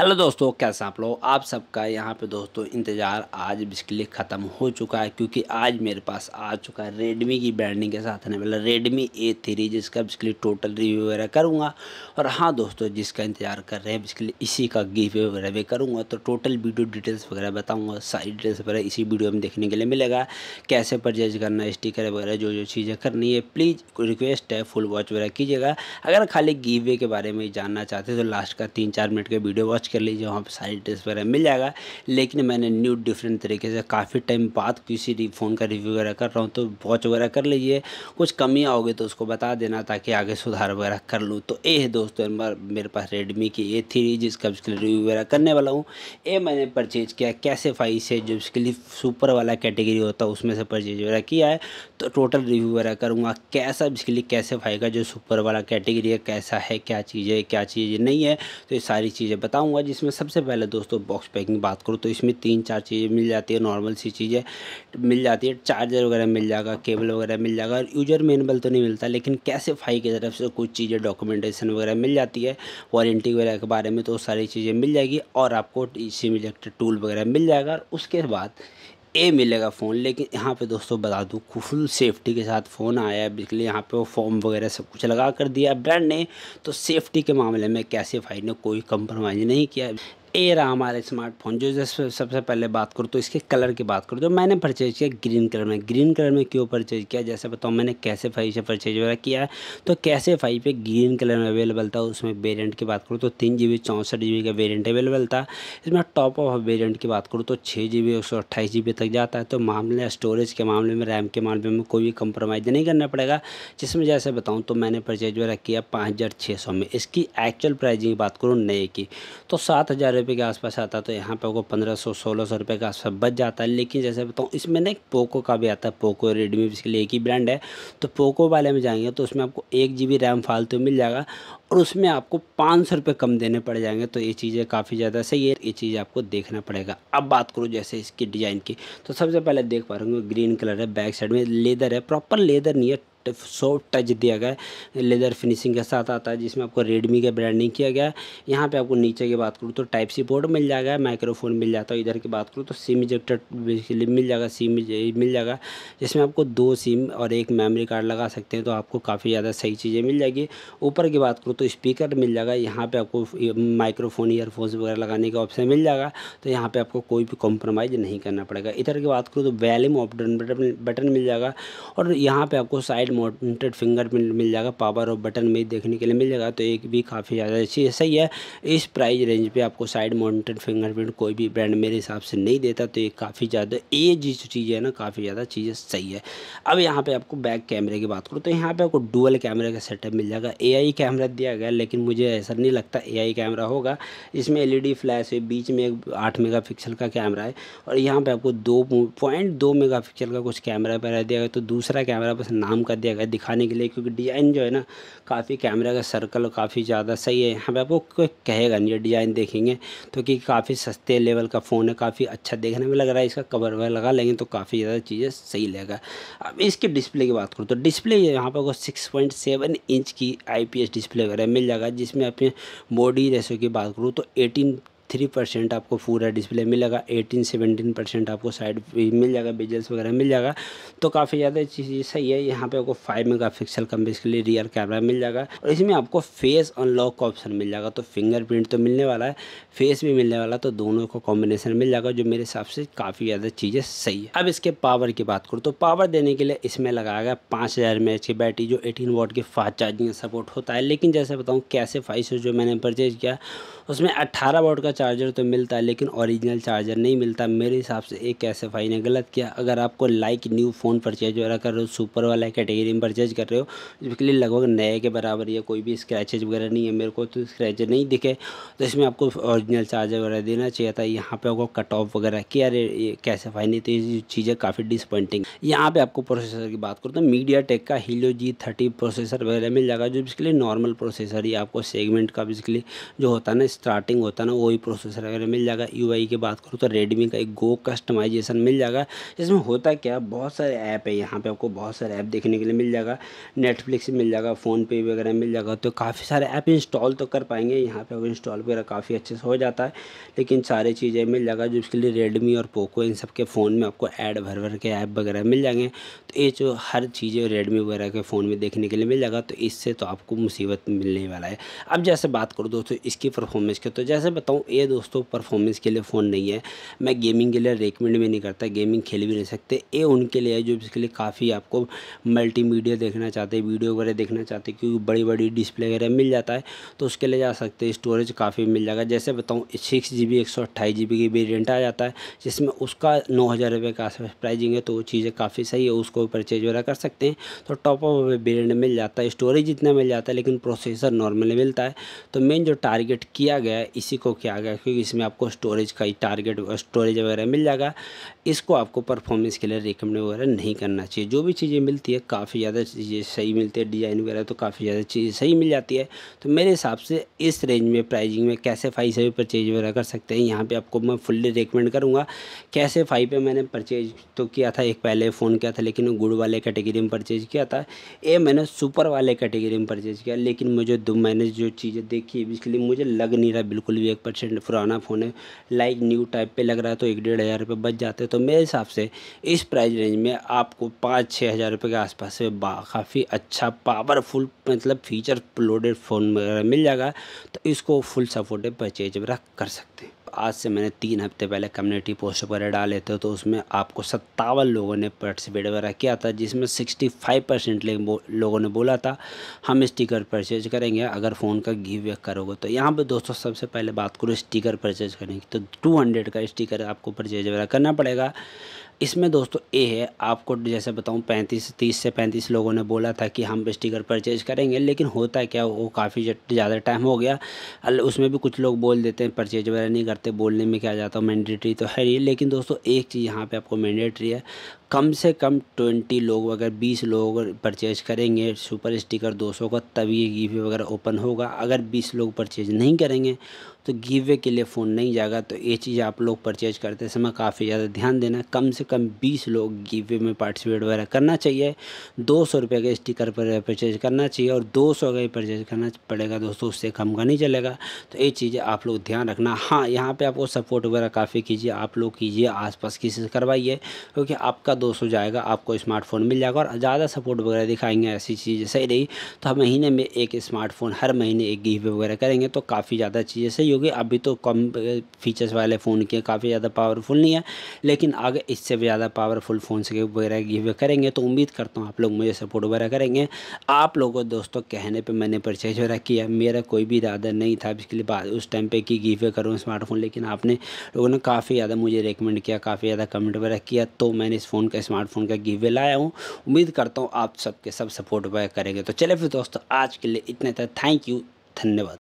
hello दोस्तों कैसे आप लोग आप सबका यहाँ पे दोस्तों इंतज़ार आज इसके लिए ख़त्म हो चुका है क्योंकि आज मेरे पास आ चुका है रेडमी की ब्रांडिंग के साथ आने वाला रेडमी ए थ्री जिसका इसके लिए टोटल रिव्यू वगैरह करूँगा और हाँ दोस्तों जिसका इंतज़ार कर रहे हैं इसके लिए इसी का गिव वगैरह भी करूँगा तो टोटल वीडियो डिटेल्स वगैरह बताऊँगा सारी डिटेल्स वगैरह इसी वीडियो में देखने के लिए मिलेगा कैसे परचेज करना स्टिकर वगैरह जो जो चीज़ें करनी है प्लीज़ रिक्वेस्ट है फुल वॉच वगैरह कीजिएगा अगर खाली गिफ्ट के बारे में जानना चाहते हैं तो लास्ट का तीन चार मिनट का वीडियो वॉच कर लीजिए वहाँ पर सारी ड्रेस वगैरह मिल जाएगा लेकिन मैंने न्यू डिफरेंट तरीके से काफ़ी टाइम बाद किसी फ़ोन का रिव्यू वगैरह कर रहा हूँ तो वॉच वगैरह कर लीजिए कुछ कमी आओगे तो उसको बता देना ताकि आगे सुधार वगैरह कर लूँ तो ए है दोस्तों मेरे पास रेडमी की ए थ्री जिसका उसके रिव्यू वगैरह करने वाला हूँ ए मैंने परचेज़ किया कैसे फाइव से जो इसके लिए सुपर वाला कैटेगरी होता है उसमें से परचेज वगैरह किया है तो टोटल रिव्यू वगैरह करूँगा कैसा इसके लिए कैसे फाइव का जो सुपर वाला कैटेगरी है कैसा है क्या चीज़ है क्या चीज़ नहीं है तो ये सारी चीज़ें बताऊँगा होगा जिसमें सबसे पहले दोस्तों बॉक्स पैकिंग बात करूँ तो इसमें तीन चार चीज़ें मिल जाती है नॉर्मल सी चीज़ें मिल जाती है चार्जर वगैरह मिल जाएगा केबल वगैरह मिल जाएगा और यूजर मेनबल तो नहीं मिलता लेकिन कैसे फाई की तरफ से कुछ चीज़ें डॉक्यूमेंटेशन वगैरह मिल जाती है वारंटी वगैरह के बारे में तो सारी चीज़ें मिल जाएगी और आपको इसी में टूल वगैरह मिल जाएगा और उसके बाद ए मिलेगा फ़ोन लेकिन यहाँ पे दोस्तों बता दूँ फुल सेफ्टी के साथ फ़ोन आया है बिल्कुल यहाँ पे वो फॉर्म वगैरह सब कुछ लगा कर दिया ब्रांड ने तो सेफ्टी के मामले में कैसे भाई ने कोई कंप्रोमाइज़ नहीं किया ए रहा हमारे स्मार्टफोन जो जैसे सबसे पहले बात करूँ तो इसके कलर की बात करूँ तो मैंने परचेज़ किया ग्रीन कलर में ग्रीन कलर में क्यों परचेज़ किया जैसे बताऊँ मैंने कैसे फाइव से परचेज वगैरह किया तो कैसे फाइव पे ग्रीन कलर में अवेलेबल था उसमें वेरियंट की बात करूँ तो तीन जी बी चौंसठ जी बी का वेरियंट अवेलेबल था इसमें टॉप ऑफ वेरियंट की बात करूँ तो छः जी बी एक सौ अट्ठाईस जी बी तक जाता है तो मामले स्टोरेज के मामले में रैम के मामले में कोई भी कंप्रोमाइज़ नहीं करना पड़ेगा जिसमें जैसे बताऊँ तो मैंने परचेज वगैरह किया पाँच हज़ार छः सौ में इसकी एक्चुअल प्राइजिंग की बात करूँ नए की तो सात हज़ार रुपये के आसपास आता तो यहाँ पे आपको पंद्रह सौ सोलह सौ रुपये के आसपास बच जाता है लेकिन जैसे बताऊँ इसमें ना एक पोको का भी आता है पोको रेडमी इसके लिए एक ही ब्रांड है तो पोको वाले में जाएंगे तो उसमें आपको एक जी रैम फालतू मिल जाएगा और उसमें आपको पाँच सौ रुपये कम देने पड़ जाएंगे तो ये चीज़ें काफ़ी ज़्यादा सही है ये चीज़ आपको देखना पड़ेगा अब बात करूँ जैसे इसकी डिज़ाइन की तो सबसे पहले देख पा रहे हो ग्रीन कलर है बैक साइड में लेदर है प्रॉपर लेदर नहीं है सॉफ्ट टच दिया गया है लेदर फिनिशिंग के साथ आता है जिसमें आपको रेडमी का ब्रांडिंग किया गया है यहाँ पे आपको नीचे की बात करूँ तो टाइप सी बोर्ड मिल जाएगा माइक्रोफोन मिल जाता है इधर की बात करूँ तो सिम इजेक्टर मिल जाएगा सिम मिल जाएगा जिसमें आपको दो सिम और एक मेमोरी कार्ड लगा सकते हैं तो आपको काफ़ी ज़्यादा सही चीज़ें मिल जाएगी ऊपर की बात करूँ तो स्पीकर मिल जाएगा यहाँ पर आपको माइक्रोफोन ईयरफोन्स वगैरह लगाने का ऑप्शन मिल जाएगा तो यहाँ पर आपको कोई भी कॉम्प्रोमाइज़ नहीं करना पड़ेगा इधर की बात करूँ तो वैल्यूम ऑफ बटन मिल जाएगा और यहाँ पर आपको साइड मोबाइल माउंटेड फिंगरप्रिंट मिल जाएगा पावर ऑफ बटन में देखने के लिए मिल जाएगा तो एक भी काफ़ी ज़्यादा अच्छी है सही है इस प्राइस रेंज पे आपको साइड माउंटेड फिंगरप्रिंट कोई भी ब्रांड मेरे हिसाब से नहीं देता तो ये काफ़ी ज़्यादा ये जो चीज़ है ना काफ़ी ज़्यादा चीज़ें सही है अब यहाँ पर आपको बैक कैमरे की बात करूँ तो यहाँ पर आपको डुअल कैमरे का सेटअप मिल जाएगा ए कैमरा दिया गया लेकिन मुझे ऐसा नहीं लगता ए कैमरा होगा इसमें एल फ्लैश e है बीच में एक आठ मेगा का कैमरा है और यहाँ पर आपको दो पॉइंट दो मेगा का कुछ कैमरा पर दिया गया तो दूसरा कैमरा बस नाम का दिया गया दिखाने के लिए क्योंकि डिज़ाइन जो है ना काफ़ी कैमरा का सर्कल काफ़ी ज़्यादा सही है हमें आपको कहेगा नहीं डिज़ाइन देखेंगे तो कि काफ़ी सस्ते लेवल का फ़ोन है काफ़ी अच्छा देखने में लग रहा है इसका कवर वगैरह लगा लेंगे तो काफ़ी ज़्यादा चीज़ें सही लगेगा अब इसके डिस्प्ले की बात करूँ तो डिस्प्ले यहाँ पर सिक्स पॉइंट सेवन इंच की आई पी एस डिस्प्ले वगैरह मिल जाएगा जिसमें अपने बॉडी रेसो की बात करूँ तो एटीन थ्री परसेंट आपको पूरा डिस्प्ले मिलेगा एटीन सेवेंटीन परसेंट आपको साइड मिल जाएगा बिजल्स वगैरह मिल जाएगा तो काफ़ी ज़्यादा चीज़ सही है यहाँ पे आपको फाइव मेगा पिक्सल के बेसिकली रियर कैमरा मिल जाएगा और इसमें आपको फेस अनलॉक का ऑप्शन मिल जाएगा तो फिंगरप्रिंट तो मिलने वाला है फेस भी मिलने वाला तो दोनों का कॉम्बिनेशन मिल जाएगा जो मेरे हिसाब से काफ़ी ज़्यादा चीज़ें सही है अब इसके पावर की बात करूँ तो पावर देने के लिए इसमें लगाया गया पाँच हज़ार एम एच की बैटरी जो एटीन वोट की फास्ट चार्जिंग सपोर्ट होता है लेकिन जैसे बताऊँ कैसे फाइव जो मैंने परचेज़ किया उसमें अट्ठारह वोट का चार्जर तो मिलता है लेकिन ओरिजिनल चार्जर नहीं मिलता मेरे हिसाब से एक ऐसे भाई ने गलत किया अगर आपको लाइक न्यू फ़ोन परचेज वगैरह कर रहे हो सुपर वाला कैटेगरी में परचेज कर रहे हो जिसके लिए लगभग नए के बराबर या कोई भी स्क्रैचेज वगैरह नहीं है मेरे को तो स्क्रैचेज नहीं दिखे तो इसमें आपको ओरिजिनल चार्जर वगैरह देना चाहिए था यहाँ पर आपको कट ऑफ वगैरह किया रे कैसे भाई नहीं तो ये चीज़ें काफ़ी डिसअपॉइंटिंग यहाँ पर आपको प्रोसेसर की बात करूँ तो मीडिया टेक का हीलो जी थर्टी प्रोसेसर वगैरह मिल जाएगा जो इसके लिए नॉर्मल प्रोसेसर ही आपको सेगमेंट का इसके लिए जो होता है ना स्टार्टिंग होता है ना वही प्रोसेसर वगैरह मिल जाएगा यू की बात करूँ तो रेडमी का एक गो कस्टमाइजेशन मिल जाएगा इसमें होता क्या बहुत सारे ऐप है यहाँ पर आपको बहुत सारे ऐप देखने के लिए मिल जाएगा नेटफ्लिक्स मिल जाएगा फ़ोनपे वगैरह मिल जाएगा तो काफ़ी सारे ऐप इंस्टॉल तो कर पाएंगे यहाँ पर इंस्टॉल वगैरह काफ़ी अच्छे से हो जाता है लेकिन सारी चीज़ें मिल जाएगा जिसके लिए रेडमी और पोको इन सब के फ़ोन में आपको ऐड भर भर के ऐप वगैरह मिल जाएंगे तो ये जो हर चीज़ें रेडमी वगैरह के फ़ोन में देखने के लिए मिल जाएगा तो इससे तो आपको मुसीबत मिलने वाला है अब जैसे बात करूँ दोस्तों इसकी परफॉर्मेंस की तो जैसे बताऊँ ये दोस्तों परफॉर्मेंस के लिए फ़ोन नहीं है मैं गेमिंग के लिए रिकमेंड भी नहीं करता गेमिंग खेल भी नहीं सकते ये उनके लिए है जो इसके लिए काफ़ी आपको मल्टीमीडिया देखना चाहते हैं वीडियो वगैरह देखना चाहते हैं क्योंकि बड़ी बड़ी डिस्प्ले वगैरह मिल जाता है तो उसके लिए जा सकते हैं स्टोरेज काफ़ी मिल जाएगा जैसे बताऊँ सिक्स जी बी एक सौ अट्ठाईस की वेरियंट आ जाता है जिसमें उसका नौ हज़ार रुपये का आसपास प्राइजिंग है तो वो चीज़ें काफ़ी सही है उसको परचेज वगैरह कर सकते हैं तो टॉपअप वेरियंट मिल जाता है स्टोरेज इतना मिल जाता है लेकिन प्रोसेसर नॉर्मली मिलता है तो मेन जो टारगेट किया गया है इसी को किया गया जाएगा क्योंकि इसमें आपको स्टोरेज का ही टारगेट स्टोरेज वगैरह मिल जाएगा इसको आपको परफॉर्मेंस के लिए रिकमेंड वगैरह नहीं करना चाहिए जो भी चीज़ें मिलती है काफ़ी ज़्यादा चीज़ें सही मिलती है डिज़ाइन वगैरह तो काफ़ी ज़्यादा चीज़ें सही मिल जाती है तो मेरे हिसाब से इस रेंज में प्राइजिंग में कैसे फाई से भी परचेज वगैरह कर सकते हैं यहाँ पर आपको मैं फुल्ली रिकमेंड करूँगा कैसे फाई पर मैंने परचेज तो किया था एक पहले फ़ोन किया था लेकिन गुड़ वाले कैटेगरी में परचेज किया था ए मैंने सुपर वाले कैटेगरी में परचेज किया लेकिन मुझे दो मैंने जो चीज़ें देखी इसके लिए मुझे लग नहीं रहा बिल्कुल भी एक परसेंट पुराना फ़ोन है लाइक न्यू टाइप पर लग रहा है तो एक डेढ़ हज़ार रुपये बच जाते तो मेरे हिसाब से इस प्राइस रेंज में आपको पाँच छः हज़ार रुपये के आसपास से काफ़ी अच्छा पावरफुल मतलब फीचर लोडेड फ़ोन वगैरह मिल जाएगा तो इसको फुल सपोर्टेड परचेज वगैरह कर सकते हैं आज से मैंने तीन हफ्ते पहले कम्युनिटी पोस्ट वगैरह डाले थे तो उसमें आपको सत्तावन लोगों ने पार्टिसिपेट वगैरह किया था जिसमें सिक्सटी फाइव परसेंट लोगों ने बोला था हम स्टिकर परचेज करेंगे अगर फ़ोन का गिव वे करोगे तो यहाँ पर दोस्तों सबसे पहले बात करो स्टिकर परचेज करने की तो टू हंड्रेड का स्टिकर आपको परचेज वगैरह करना पड़ेगा इसमें दोस्तों ये है आपको जैसे बताऊं पैंतीस तीस से पैंतीस लोगों ने बोला था कि हम स्टिकर परचेज करेंगे लेकिन होता है क्या वो काफ़ी ज़्यादा टाइम हो गया उसमें भी कुछ लोग बोल देते हैं परचेज वगैरह नहीं करते बोलने में क्या जाता मैंडेटरी तो है नहीं लेकिन दोस्तों एक चीज़ यहाँ पर आपको मैंडेटरी है कम से कम ट्वेंटी लोग अगर बीस लोग परचेज़ करेंगे सुपर स्टिकर दो सौ का तभी गिवे वगैरह ओपन होगा अगर बीस लोग परचेज़ नहीं करेंगे तो गिवे के लिए फ़ोन नहीं जाएगा तो ये चीज़ आप लोग परचेज़ करते समय काफ़ी ज़्यादा ध्यान देना कम से कम बीस लोग गिवे में पार्टिसिपेट वगैरह करना चाहिए दो सौ रुपये का स्टिकर पर परचेज़ करना चाहिए और दो सौ का ही परचेज़ करना पड़ेगा दोस्तों उससे कम का नहीं चलेगा तो ये चीज़ें आप लोग ध्यान रखना हाँ यहाँ पर आपको सपोर्ट वगैरह काफ़ी कीजिए आप लोग कीजिए आस किसी से करवाइए क्योंकि आपका दो सौ जाएगा आपको स्मार्टफ़ोन मिल जाएगा और ज़्यादा सपोर्ट वगैरह दिखाएंगे ऐसी चीज़ें सही रही तो हम महीने में एक स्मार्टफ़ोन हर महीने एक गिफ्ट वगैरह करेंगे तो काफ़ी ज़्यादा चीज़ें सही होगी अभी तो कम फीचर्स वाले फ़ोन के काफ़ी ज़्यादा पावरफुल नहीं है लेकिन आगे इससे भी ज़्यादा पावरफुल फ़ोन से वगैरह गिफ्ट करेंगे तो उम्मीद करता हूँ आप लोग मुझे सपोर्ट वगैरह करेंगे आप लोगों दोस्तों कहने पर मैंने परचेज वगैरह किया मेरा कोई भी इरादा नहीं था इसके लिए बाद उस टाइम पर कि गिफ्ट करूँ स्मार्टफ़ोन लेकिन आपने लोगों ने काफ़ी ज़्यादा मुझे रिकमेंड किया काफ़ी ज़्यादा कमेंट वगैरह किया तो मैंने इस फ़ोन का स्मार्टफोन का गिवे लाया हूँ उम्मीद करता हूँ आप सबके सब सपोर्ट वगैरह करेंगे तो चले फिर दोस्तों आज के लिए इतने तक थैंक यू धन्यवाद